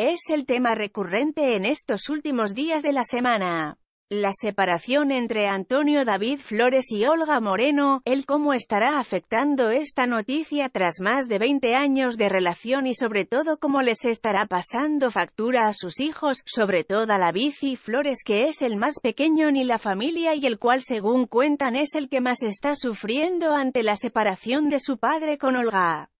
Es el tema recurrente en estos últimos días de la semana. La separación entre Antonio David Flores y Olga Moreno, el cómo estará afectando esta noticia tras más de 20 años de relación y sobre todo cómo les estará pasando factura a sus hijos, sobre todo a la bici Flores que es el más pequeño ni la familia y el cual según cuentan es el que más está sufriendo ante la separación de su padre con Olga.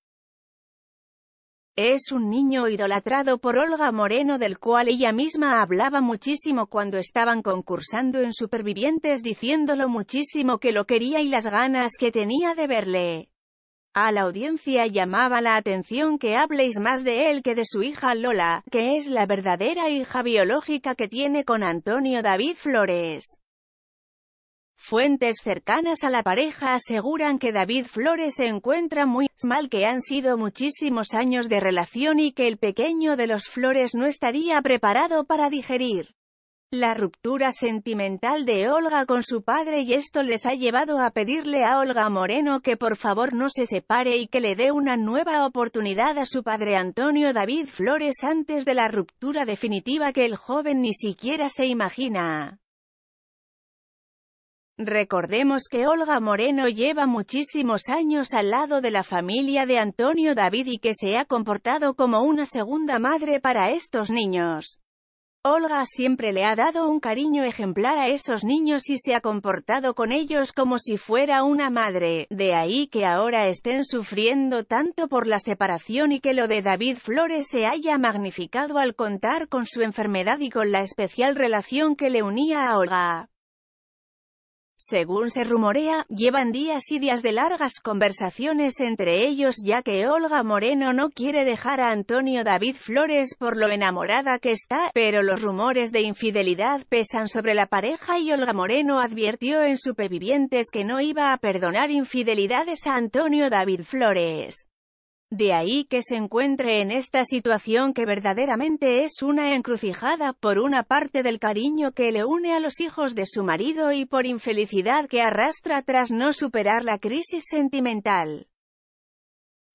Es un niño idolatrado por Olga Moreno del cual ella misma hablaba muchísimo cuando estaban concursando en Supervivientes diciéndolo muchísimo que lo quería y las ganas que tenía de verle. A la audiencia llamaba la atención que habléis más de él que de su hija Lola, que es la verdadera hija biológica que tiene con Antonio David Flores. Fuentes cercanas a la pareja aseguran que David Flores se encuentra muy mal que han sido muchísimos años de relación y que el pequeño de los Flores no estaría preparado para digerir la ruptura sentimental de Olga con su padre y esto les ha llevado a pedirle a Olga Moreno que por favor no se separe y que le dé una nueva oportunidad a su padre Antonio David Flores antes de la ruptura definitiva que el joven ni siquiera se imagina. Recordemos que Olga Moreno lleva muchísimos años al lado de la familia de Antonio David y que se ha comportado como una segunda madre para estos niños. Olga siempre le ha dado un cariño ejemplar a esos niños y se ha comportado con ellos como si fuera una madre, de ahí que ahora estén sufriendo tanto por la separación y que lo de David Flores se haya magnificado al contar con su enfermedad y con la especial relación que le unía a Olga. Según se rumorea, llevan días y días de largas conversaciones entre ellos ya que Olga Moreno no quiere dejar a Antonio David Flores por lo enamorada que está, pero los rumores de infidelidad pesan sobre la pareja y Olga Moreno advirtió en Supervivientes que no iba a perdonar infidelidades a Antonio David Flores. De ahí que se encuentre en esta situación que verdaderamente es una encrucijada, por una parte del cariño que le une a los hijos de su marido y por infelicidad que arrastra tras no superar la crisis sentimental.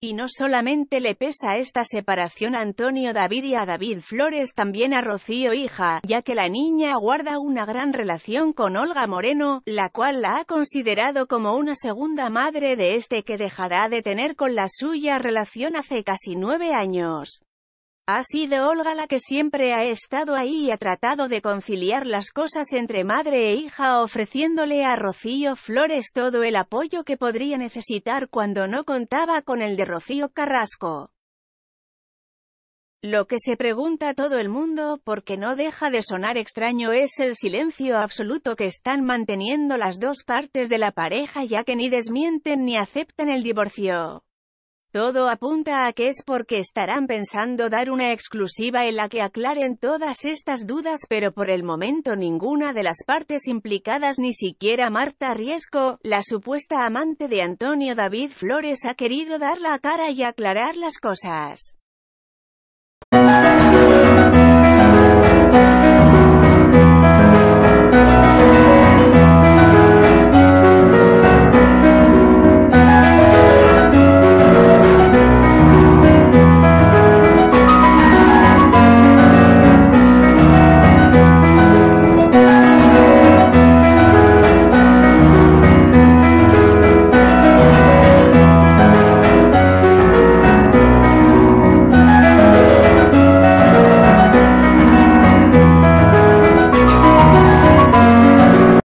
Y no solamente le pesa esta separación a Antonio David y a David Flores, también a Rocío hija, ya que la niña guarda una gran relación con Olga Moreno, la cual la ha considerado como una segunda madre de este que dejará de tener con la suya relación hace casi nueve años. Ha sido Olga la que siempre ha estado ahí y ha tratado de conciliar las cosas entre madre e hija ofreciéndole a Rocío Flores todo el apoyo que podría necesitar cuando no contaba con el de Rocío Carrasco. Lo que se pregunta todo el mundo, porque no deja de sonar extraño, es el silencio absoluto que están manteniendo las dos partes de la pareja ya que ni desmienten ni aceptan el divorcio. Todo apunta a que es porque estarán pensando dar una exclusiva en la que aclaren todas estas dudas pero por el momento ninguna de las partes implicadas ni siquiera Marta Riesco, la supuesta amante de Antonio David Flores ha querido dar la cara y aclarar las cosas.